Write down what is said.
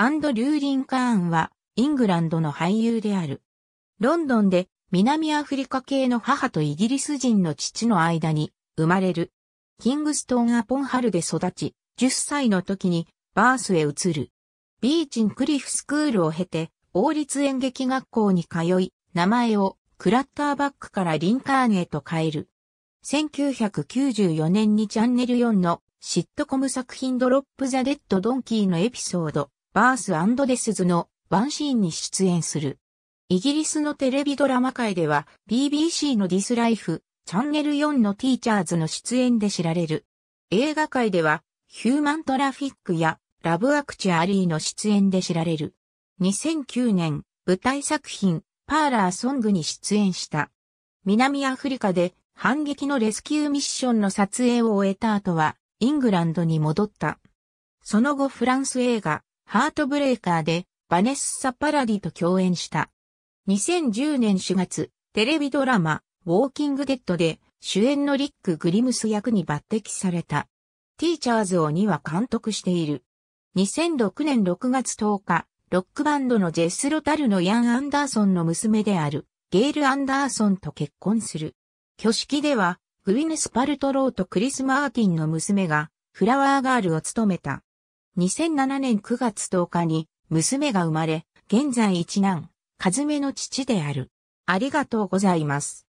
アンドリュー・リンカーンは、イングランドの俳優である。ロンドンで、南アフリカ系の母とイギリス人の父の間に、生まれる。キングストン・アポンハルで育ち、10歳の時に、バースへ移る。ビーチン・クリフスクールを経て、王立演劇学校に通い、名前をクラッターバックからリンカーンへと変える。1994年にチャンネル4のシットコム作品ドロップザ・デッド・ドンキーのエピソードバースデスズのワンシーンに出演する。イギリスのテレビドラマ界では BBC のディスライフ、チャンネル4のティーチャーズの出演で知られる。映画界ではヒューマントラフィックやラブアクチュアリーの出演で知られる。2009年、舞台作品パーラーソングに出演した。南アフリカで反撃のレスキューミッションの撮影を終えた後はイングランドに戻った。その後フランス映画ハートブレイカーでバネッサ・パラディと共演した。2010年4月、テレビドラマ、ウォーキングデッドで主演のリック・グリムス役に抜擢された。ティーチャーズを2は監督している。2006年6月10日、ロックバンドのジェス・ロタルのヤン・アンダーソンの娘である、ゲール・アンダーソンと結婚する。挙式では、グウィネス・パルトローとクリス・マーティンの娘が、フラワーガールを務めた。2007年9月10日に娘が生まれ、現在一男、和めの父である。ありがとうございます。